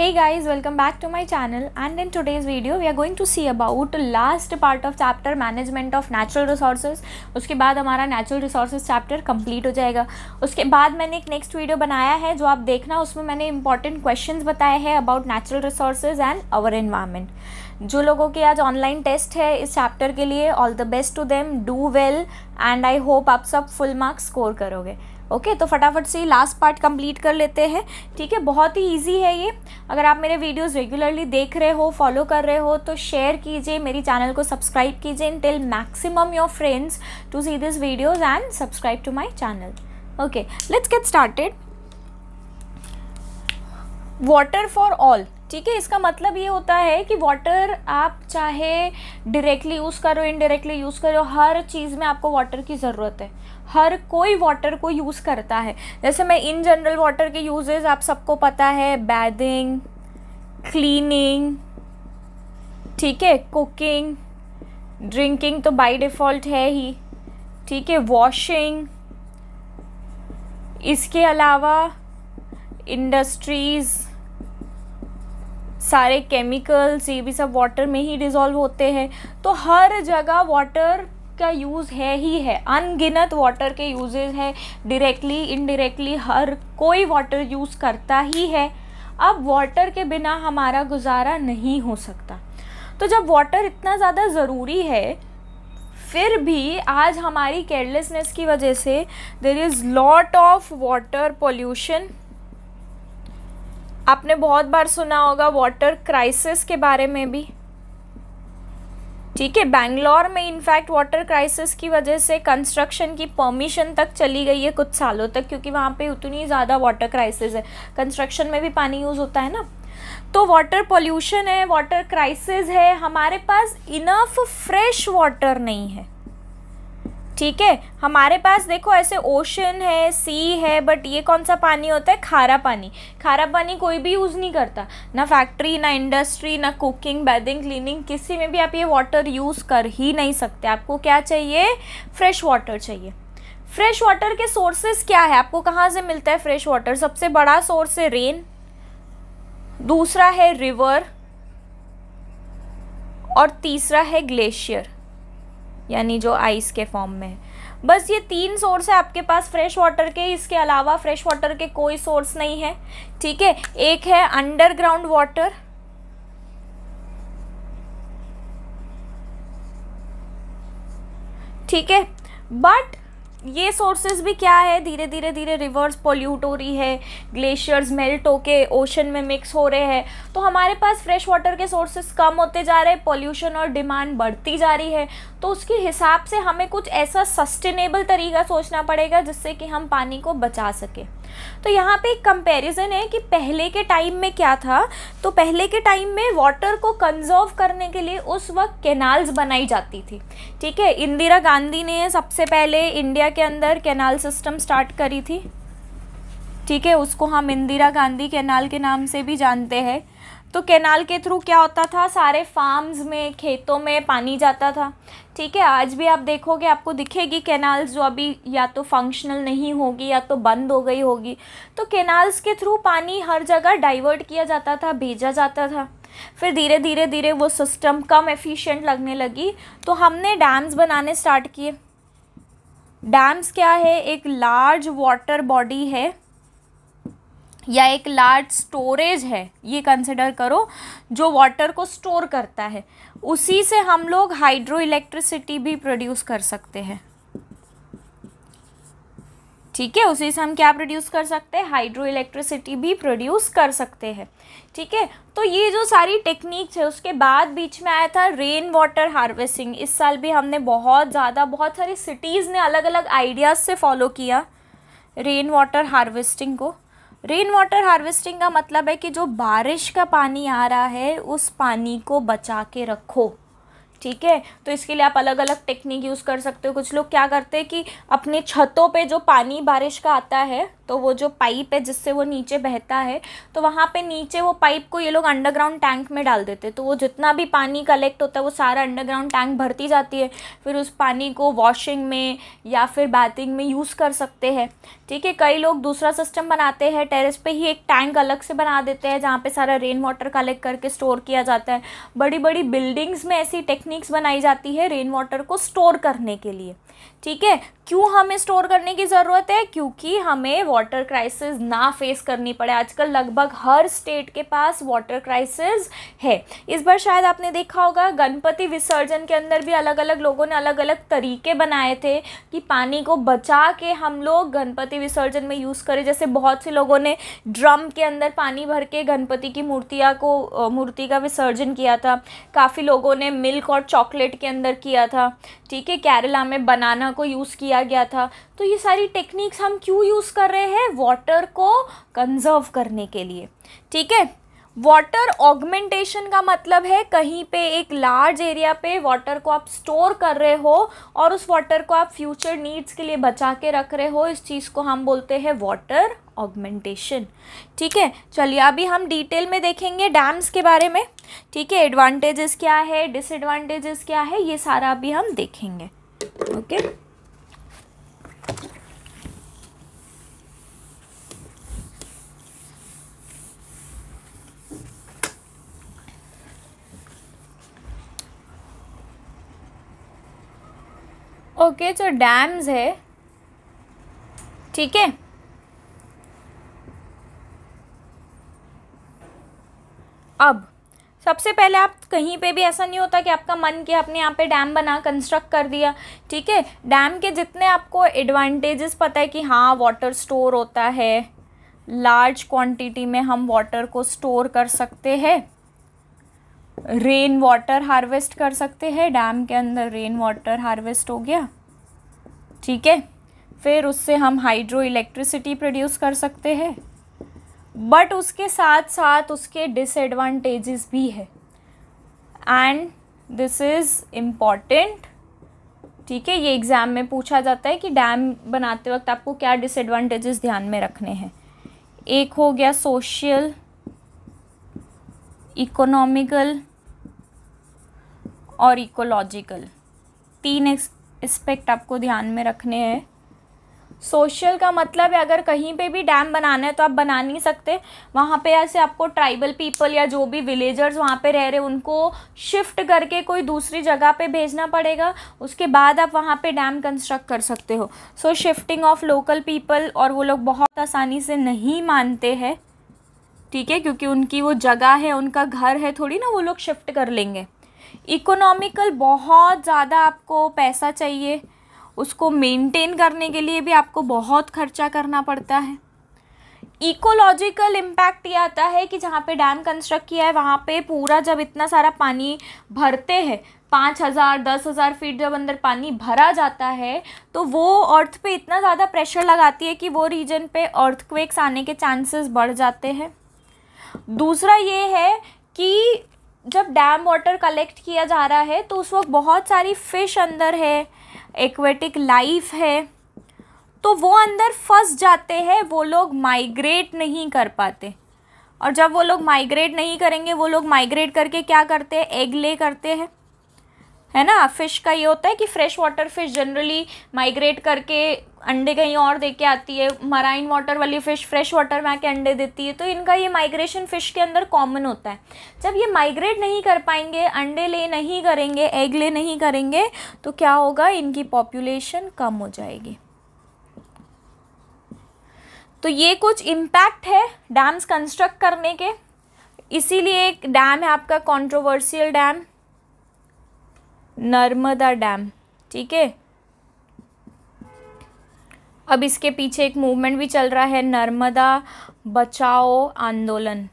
hey guys welcome back to my channel and in today's video we are going to see about last part of chapter management of natural resources उसके बाद हमारा natural resources chapter complete हो जाएगा उसके बाद मैंने एक next video बनाया है जो आप देखना उसमें मैंने important questions बताए हैं about natural resources and our environment जो लोगों के आज ऑनलाइन टेस्ट है इस चैप्टर के लिए all the best to them do well and I hope आप सब फुल मार्क्स स्कोर करोगे ओके तो फटाफट से लास्ट पार्ट कंप्लीट कर लेते हैं ठीक है बहुत ही ईजी है ये अगर आप मेरे वीडियोज़ रेगुलरली देख रहे हो फॉलो कर रहे हो तो शेयर कीजिए मेरी चैनल को सब्सक्राइब कीजिए in till maximum your friends to see this videos and subscribe to my channel okay let's get started water for all ठीक है इसका मतलब ये होता है कि वाटर आप चाहे डायरेक्टली यूज़ करो इनडायरेक्टली यूज़ करो हर चीज़ में आपको वाटर की ज़रूरत है हर कोई वाटर को यूज़ करता है जैसे मैं इन जनरल वाटर के यूजेज़ आप सबको पता है बैदिंग क्लीनिंग ठीक है कुकिंग ड्रिंकिंग तो बाय डिफ़ॉल्ट है ही ठीक है वॉशिंग इसके अलावा इंडस्ट्रीज़ सारे केमिकल्स ये भी सब वाटर में ही डिज़ोल्व होते हैं तो हर जगह वाटर का यूज़ है ही है अनगिनत वाटर के यूजेज हैं डायरेक्टली इनडायरेक्टली हर कोई वाटर यूज़ करता ही है अब वाटर के बिना हमारा गुजारा नहीं हो सकता तो जब वाटर इतना ज़्यादा ज़रूरी है फिर भी आज हमारी केयरलेसनेस की वजह से there is lot of water pollution आपने बहुत बार सुना होगा वाटर क्राइसिस के बारे में भी ठीक है बैंगलोर में इनफैक्ट वाटर क्राइसिस की वजह से कंस्ट्रक्शन की परमिशन तक चली गई है कुछ सालों तक क्योंकि वहाँ पे उतनी ज़्यादा वाटर क्राइसिस है कंस्ट्रक्शन में भी पानी यूज़ होता है ना तो वाटर पोल्यूशन है वाटर क्राइसिस है हमारे पास इनफ फ्रेश वाटर नहीं है ठीक है हमारे पास देखो ऐसे ओशन है सी है बट ये कौन सा पानी होता है खारा पानी खारा पानी कोई भी यूज़ नहीं करता ना फैक्ट्री ना इंडस्ट्री ना कुकिंग बैदिंग क्लीनिंग किसी में भी आप ये वाटर यूज़ कर ही नहीं सकते आपको क्या चाहिए फ्रेश वाटर चाहिए फ्रेश वाटर के सोर्सेज क्या है आपको कहाँ से मिलता है फ्रेश वाटर सबसे बड़ा सोर्स है रेन दूसरा है रिवर और तीसरा है ग्लेशियर यानी जो आइस के फॉर्म में बस ये तीन सोर्स है आपके पास फ्रेश वाटर के इसके अलावा फ्रेश वाटर के कोई सोर्स नहीं है ठीक है एक है अंडरग्राउंड वाटर ठीक है बट ये सोर्सेज भी क्या है धीरे धीरे धीरे रिवर्स पोल्यूट हो रही है ग्लेशियर्स मेल्ट होके ओशन में मिक्स हो रहे हैं तो हमारे पास फ्रेश वाटर के सोर्सेज कम होते जा रहे हैं पोल्यूशन और डिमांड बढ़ती जा रही है तो उसके हिसाब से हमें कुछ ऐसा सस्टेनेबल तरीका सोचना पड़ेगा जिससे कि हम पानी को बचा सकें तो यहाँ पे एक कंपैरिजन है कि पहले के टाइम में क्या था तो पहले के टाइम में वाटर को कंजर्व करने के लिए उस वक्त कैनाल्स बनाई जाती थी ठीक है इंदिरा गांधी ने सबसे पहले इंडिया के अंदर कैनाल सिस्टम स्टार्ट करी थी ठीक है उसको हम इंदिरा गांधी कैनाल के नाम से भी जानते हैं तो कैनाल के थ्रू क्या होता था सारे फार्म्स में खेतों में पानी जाता था ठीक है आज भी आप देखोगे आपको दिखेगी कैनाल्स जो अभी या तो फंक्शनल नहीं होगी या तो बंद हो गई होगी तो कैनाल्स के थ्रू पानी हर जगह डाइवर्ट किया जाता था भेजा जाता था फिर धीरे धीरे धीरे वो सिस्टम कम एफिशिएंट लगने लगी तो हमने डैम्स बनाने स्टार्ट किए डैम्स क्या है एक लार्ज वाटर बॉडी है या एक लार्ज स्टोरेज है ये कंसिडर करो जो वाटर को स्टोर करता है उसी से हम लोग हाइड्रो इलेक्ट्रिसिटी भी प्रोड्यूस कर सकते हैं ठीक है उसी से हम क्या प्रोड्यूस कर सकते हैं हाइड्रो इलेक्ट्रिसिटी भी प्रोड्यूस कर सकते हैं ठीक है तो ये जो सारी टेक्निक्स है उसके बाद बीच में आया था रेन वाटर हार्वेस्टिंग इस साल भी हमने बहुत ज़्यादा बहुत सारी सिटीज़ ने अलग अलग आइडियाज़ से फॉलो किया रेन वाटर हार्वेस्टिंग को रेन वाटर हार्वेस्टिंग का मतलब है कि जो बारिश का पानी आ रहा है उस पानी को बचा के रखो ठीक है तो इसके लिए आप अलग अलग टेक्निक यूज़ कर सकते हो कुछ लोग क्या करते हैं कि अपने छतों पे जो पानी बारिश का आता है तो वो जो पाइप है जिससे वो नीचे बहता है तो वहाँ पे नीचे वो पाइप को ये लोग अंडरग्राउंड टैंक में डाल देते हैं तो वो जितना भी पानी कलेक्ट होता है वो सारा अंडरग्राउंड टैंक भरती जाती है फिर उस पानी को वॉशिंग में या फिर बैथिंग में यूज़ कर सकते हैं ठीक है कई लोग दूसरा सिस्टम बनाते हैं टेरेस पर ही एक टैंक अलग से बना देते हैं जहाँ पर सारा रेन वाटर कलेक्ट करके स्टोर किया जाता है बड़ी बड़ी बिल्डिंग्स में ऐसी टेक्निक्स बनाई जाती है रेन वाटर को स्टोर करने के लिए ठीक है क्यों हमें स्टोर करने की ज़रूरत है क्योंकि हमें वाटर क्राइसिस ना फेस करनी पड़े आजकल लगभग हर स्टेट के पास वाटर क्राइसिस है इस बार शायद आपने देखा होगा गणपति विसर्जन के अंदर भी अलग अलग लोगों ने अलग अलग तरीके बनाए थे कि पानी को बचा के हम लोग गणपति विसर्जन में यूज़ करें जैसे बहुत से लोगों ने ड्रम के अंदर पानी भर के गणपति की मूर्तियाँ को मूर्ति का विसर्जन किया था काफ़ी लोगों ने मिल्क और चॉकलेट के अंदर किया था ठीक है केरला में बना बनाना को यूज़ किया गया था तो ये सारी टेक्निक्स हम क्यों यूज़ कर रहे हैं वाटर को कंजर्व करने के लिए ठीक है वाटर ऑगमेंटेशन का मतलब है कहीं पे एक लार्ज एरिया पे वाटर को आप स्टोर कर रहे हो और उस वाटर को आप फ्यूचर नीड्स के लिए बचा के रख रहे हो इस चीज़ को हम बोलते हैं वाटर ऑगमेंटेशन ठीक है चलिए अभी हम डिटेल में देखेंगे डैम्स के बारे में ठीक है एडवांटेजेस क्या है डिसएडवांटेजेस क्या है ये सारा अभी हम देखेंगे ओके ओके जो डैम्स है ठीक है अब सबसे पहले आप कहीं पे भी ऐसा नहीं होता कि आपका मन किया आपने यहाँ पे डैम बना कंस्ट्रक्ट कर दिया ठीक है डैम के जितने आपको एडवांटेजेस पता है कि हाँ वाटर स्टोर होता है लार्ज क्वांटिटी में हम वाटर को स्टोर कर सकते हैं रेन वाटर हार्वेस्ट कर सकते हैं डैम के अंदर रेन वाटर हार्वेस्ट हो गया ठीक है फिर उससे हम हाइड्रो इलेक्ट्रिसिटी प्रोड्यूस कर सकते हैं बट उसके साथ साथ उसके डिसएडवांटेजेस भी है एंड दिस इज़ इम्पॉर्टेंट ठीक है ये एग्ज़ाम में पूछा जाता है कि डैम बनाते वक्त आपको क्या डिसएडवांटेजेस ध्यान में रखने हैं एक हो गया सोशल इकोनॉमिकल और इकोलॉजिकल तीन एस्पेक्ट आपको ध्यान में रखने हैं सोशल का मतलब है अगर कहीं पे भी डैम बनाना है तो आप बना नहीं सकते वहाँ पे ऐसे आपको ट्राइबल पीपल या जो भी विलेजर्स वहाँ पे रह रहे उनको शिफ्ट करके कोई दूसरी जगह पे भेजना पड़ेगा उसके बाद आप वहाँ पे डैम कंस्ट्रक्ट कर सकते हो so shifting of local people और वो लोग बहुत आसानी से नहीं मानते हैं ठीक है क्योंकि उनकी वो जगह है उनका घर है थोड़ी ना वो लोग शिफ्ट कर लेंगे इकोनॉमिकल बहुत ज़्यादा आपको पैसा चाहिए उसको मेंटेन करने के लिए भी आपको बहुत खर्चा करना पड़ता है इकोलॉजिकल इम्पैक्ट ये आता है कि जहाँ पे डैम कंस्ट्रक्ट किया है वहाँ पे पूरा जब इतना सारा पानी भरते हैं पाँच हज़ार दस हज़ार फीट जब अंदर पानी भरा जाता है तो वो अर्थ पे इतना ज़्यादा प्रेशर लगाती है कि वो रीजन पे अर्थक्वेक्स आने के चांसेस बढ़ जाते हैं दूसरा ये है कि जब डैम वाटर कलेक्ट किया जा रहा है तो उस वक्त बहुत सारी फ़िश अंदर है एक्वेटिक लाइफ है तो वो अंदर फंस जाते हैं वो लोग माइग्रेट नहीं कर पाते और जब वो लोग माइग्रेट नहीं करेंगे वो लोग माइग्रेट करके क्या करते हैं एग ले करते हैं है ना फ़िश का ये होता है कि fresh water fish generally migrate करके अंडे कहीं और दे के आती है मराइन वाटर वाली फ़िश फ्रेश वाटर में आके अंडे देती है तो इनका ये माइग्रेशन फ़िश के अंदर कॉमन होता है जब ये माइग्रेट नहीं कर पाएंगे अंडे ले नहीं करेंगे एग ले नहीं करेंगे तो क्या होगा इनकी पॉपुलेशन कम हो जाएगी तो ये कुछ इम्पैक्ट है डैम्स कंस्ट्रक्ट करने के इसीलिए एक डैम है आपका कंट्रोवर्शियल डैम नर्मदा डैम ठीक है अब इसके पीछे एक मूवमेंट भी चल रहा है नर्मदा बचाओ आंदोलन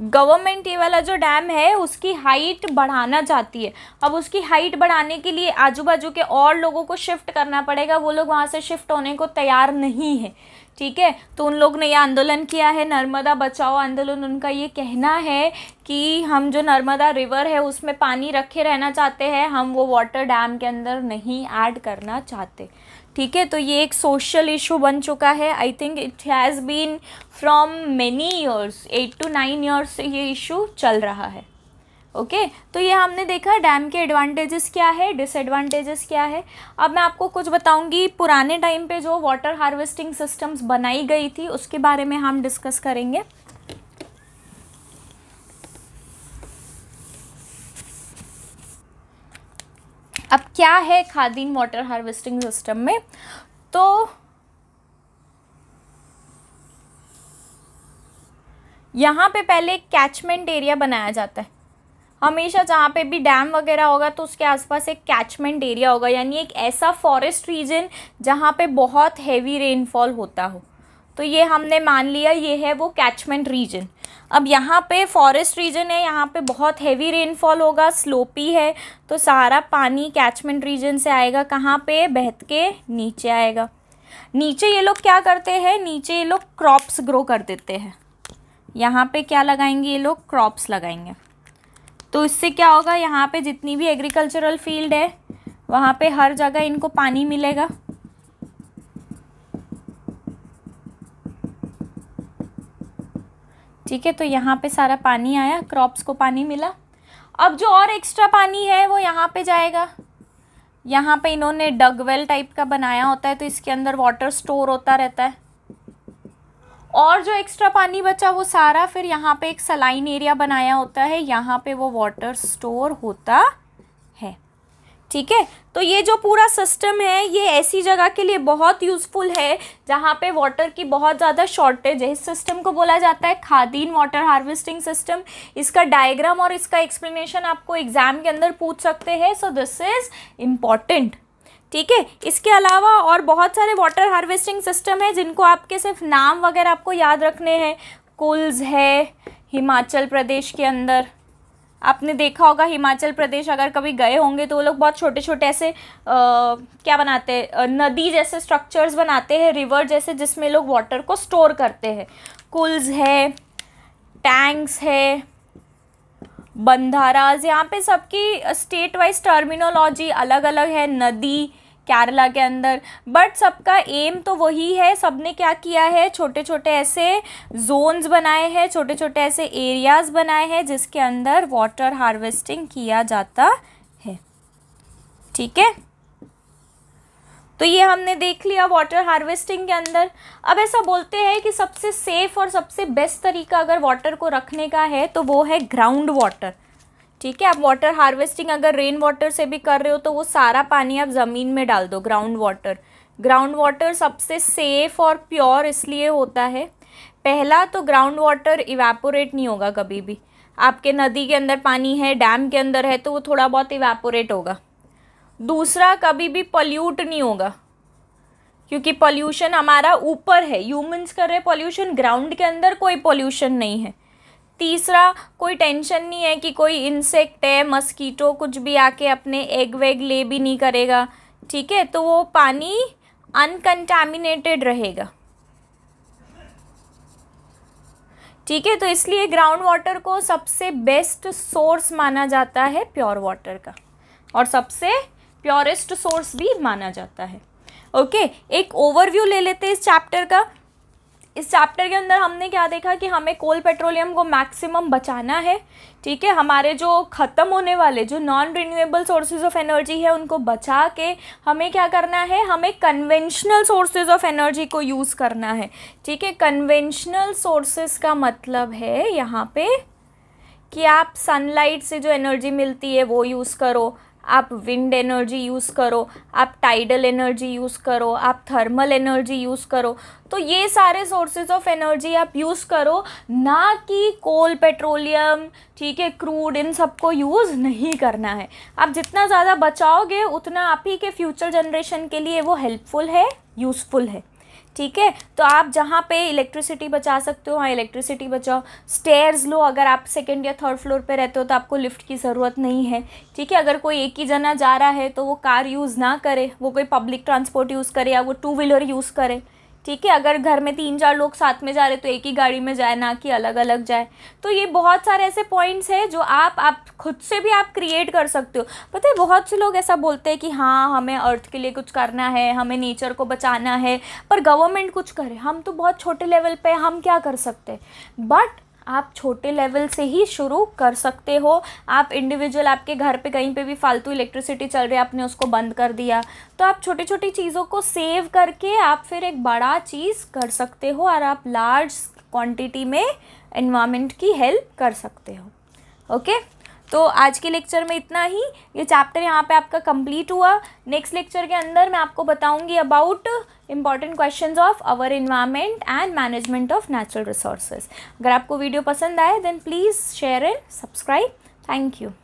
गवर्नमेंट ये वाला जो डैम है उसकी हाइट बढ़ाना चाहती है अब उसकी हाइट बढ़ाने के लिए आजू बाजू के और लोगों को शिफ्ट करना पड़ेगा वो लोग वहाँ से शिफ्ट होने को तैयार नहीं है ठीक है तो उन लोग ने ये आंदोलन किया है नर्मदा बचाओ आंदोलन उनका ये कहना है कि हम जो नर्मदा रिवर है उसमें पानी रखे रहना चाहते हैं हम वो वाटर डैम के अंदर नहीं ऐड करना चाहते ठीक है तो ये एक सोशल इशू बन चुका है I think it has been from many years eight to nine years से ये इशू चल रहा है ओके okay? तो ये हमने देखा डैम के एडवांटेजेस क्या है डिसएडवांटेजेस क्या है अब मैं आपको कुछ बताऊंगी पुराने टाइम पे जो वाटर हार्वेस्टिंग सिस्टम्स बनाई गई थी उसके बारे में हम डिस्कस करेंगे अब क्या है खादिन वाटर हार्वेस्टिंग सिस्टम में तो यहाँ पे पहले एक कैचमेंट एरिया बनाया जाता है हमेशा जहाँ पे भी डैम वगैरह होगा तो उसके आसपास एक कैचमेंट एरिया होगा यानी एक ऐसा फॉरेस्ट रीजन जहाँ पे बहुत हैवी रेनफॉल होता हो तो ये हमने मान लिया ये है वो कैचमेंट रीजन अब यहाँ पे फॉरेस्ट रीजन है यहाँ पे बहुत हैवी रेनफॉल होगा स्लोपी है तो सारा पानी कैचमेंट रीजन से आएगा कहाँ पे बहत के नीचे आएगा नीचे ये लोग क्या करते हैं नीचे ये लोग क्रॉप्स ग्रो कर देते हैं यहाँ पे क्या लगाएंगे ये लोग क्रॉप्स लगाएंगे तो इससे क्या होगा यहाँ पे जितनी भी एग्रीकल्चरल फील्ड है वहाँ पे हर जगह इनको पानी मिलेगा ठीक है तो यहाँ पे सारा पानी आया क्रॉप्स को पानी मिला अब जो और एक्स्ट्रा पानी है वो यहाँ पे जाएगा यहाँ पे इन्होंने डगवेल टाइप का बनाया होता है तो इसके अंदर वाटर स्टोर होता रहता है और जो एक्स्ट्रा पानी बचा वो सारा फिर यहाँ पे एक सलाइन एरिया बनाया होता है यहाँ पे वो वाटर स्टोर होता ठीक है तो ये जो पूरा सिस्टम है ये ऐसी जगह के लिए बहुत यूज़फुल है जहाँ पे वाटर की बहुत ज़्यादा शॉर्टेज है इस सिस्टम को बोला जाता है खादीन वाटर हार्वेस्टिंग सिस्टम इसका डायग्राम और इसका एक्सप्लेनेशन आपको एग्ज़ाम के अंदर पूछ सकते हैं सो दिस इज़ इम्पॉर्टेंट ठीक है इसके अलावा और बहुत सारे वाटर हार्वेस्टिंग सिस्टम है जिनको आपके सिर्फ नाम वगैरह आपको याद रखने हैं कुल्स है हिमाचल प्रदेश के अंदर आपने देखा होगा हिमाचल प्रदेश अगर कभी गए होंगे तो वो लोग बहुत छोटे छोटे ऐसे आ, क्या बनाते हैं नदी जैसे स्ट्रक्चर्स बनाते हैं रिवर जैसे जिसमें लोग वाटर को स्टोर करते हैं कुल्स है टैंक्स है बंधाराज यहाँ पे सबकी स्टेट वाइज टर्मिनोलॉजी अलग अलग है नदी केरला के अंदर बट सबका एम तो वही है सबने क्या किया है छोटे छोटे ऐसे जोन्स बनाए हैं छोटे छोटे ऐसे एरियाज बनाए हैं जिसके अंदर वाटर हार्वेस्टिंग किया जाता है ठीक है तो ये हमने देख लिया वाटर हार्वेस्टिंग के अंदर अब ऐसा बोलते हैं कि सबसे सेफ और सबसे बेस्ट तरीका अगर वाटर को रखने का है तो वो है ग्राउंड वाटर ठीक है आप वाटर हार्वेस्टिंग अगर रेन वाटर से भी कर रहे हो तो वो सारा पानी आप ज़मीन में डाल दो ग्राउंड वाटर ग्राउंड वाटर सबसे सेफ और प्योर इसलिए होता है पहला तो ग्राउंड वाटर इवेपोरेट नहीं होगा कभी भी आपके नदी के अंदर पानी है डैम के अंदर है तो वो थोड़ा बहुत इवेपोरेट होगा दूसरा कभी भी पल्यूट नहीं होगा क्योंकि पॉल्यूशन हमारा ऊपर है ह्यूमंस कर रहे पॉल्यूशन ग्राउंड के अंदर कोई पॉल्यूशन नहीं है तीसरा कोई टेंशन नहीं है कि कोई इंसेक्ट है मस्कीटो कुछ भी आके अपने एग वेग ले भी नहीं करेगा ठीक है तो वो पानी अनकंटामिनेटेड रहेगा ठीक है तो इसलिए ग्राउंड वाटर को सबसे बेस्ट सोर्स माना जाता है प्योर वाटर का और सबसे प्योरेस्ट सोर्स भी माना जाता है ओके okay, एक ओवरव्यू ले लेते हैं इस चैप्टर का इस चैप्टर के अंदर हमने क्या देखा कि हमें कोल पेट्रोलियम को मैक्सिमम बचाना है ठीक है हमारे जो ख़त्म होने वाले जो non renewable sources of energy है उनको बचा के हमें क्या करना है हमें कन्वेंशनल सोर्सेज ऑफ एनर्जी को यूज़ करना है ठीक है कन्वेंशनल सोर्सेज का मतलब है यहाँ पे कि आप सनलाइट से जो एनर्जी मिलती है वो यूज़ करो आप विंड एनर्जी यूज़ करो आप टाइडल एनर्जी यूज़ करो आप थर्मल एनर्जी यूज़ करो तो ये सारे सोर्सेज ऑफ एनर्जी आप यूज़ करो ना कि कोल पेट्रोलियम ठीक है क्रूड इन सबको यूज़ नहीं करना है आप जितना ज़्यादा बचाओगे उतना आप ही के फ्यूचर जनरेशन के लिए वो हेल्पफुल है यूज़फुल है ठीक है तो आप जहाँ पे इलेक्ट्रिसिटी बचा सकते हो हाँ इलेक्ट्रिसिटी बचाओ स्टेयर्स लो अगर आप सेकेंड या थर्ड फ्लोर पे रहते हो तो आपको लिफ्ट की ज़रूरत नहीं है ठीक है अगर कोई एक ही जना जा रहा है तो वो कार यूज़ ना करे वो कोई पब्लिक ट्रांसपोर्ट यूज़ करे या वो टू व्हीलर यूज़ करे ठीक है अगर घर में तीन चार लोग साथ में जा रहे तो एक ही गाड़ी में जाए ना कि अलग अलग जाए तो ये बहुत सारे ऐसे पॉइंट्स हैं जो आप आप खुद से भी आप क्रिएट कर सकते हो पता है बहुत से लोग ऐसा बोलते हैं कि हाँ हमें अर्थ के लिए कुछ करना है हमें नेचर को बचाना है पर गवर्नमेंट कुछ करे हम तो बहुत छोटे लेवल पर हम क्या कर सकते हैं बट आप छोटे लेवल से ही शुरू कर सकते हो आप इंडिविजुअल आपके घर पे कहीं पे भी फालतू इलेक्ट्रिसिटी चल रही है आपने उसको बंद कर दिया तो आप छोटी छोटी चीज़ों को सेव करके आप फिर एक बड़ा चीज़ कर सकते हो और आप लार्ज क्वांटिटी में इन्वामेंट की हेल्प कर सकते हो ओके okay? तो आज के लेक्चर में इतना ही ये चैप्टर यहाँ पे आपका कंप्लीट हुआ नेक्स्ट लेक्चर के अंदर मैं आपको बताऊँगी about important question of our environment and management of natural resources अगर आपको वीडियो पसंद आए then please share and subscribe thank you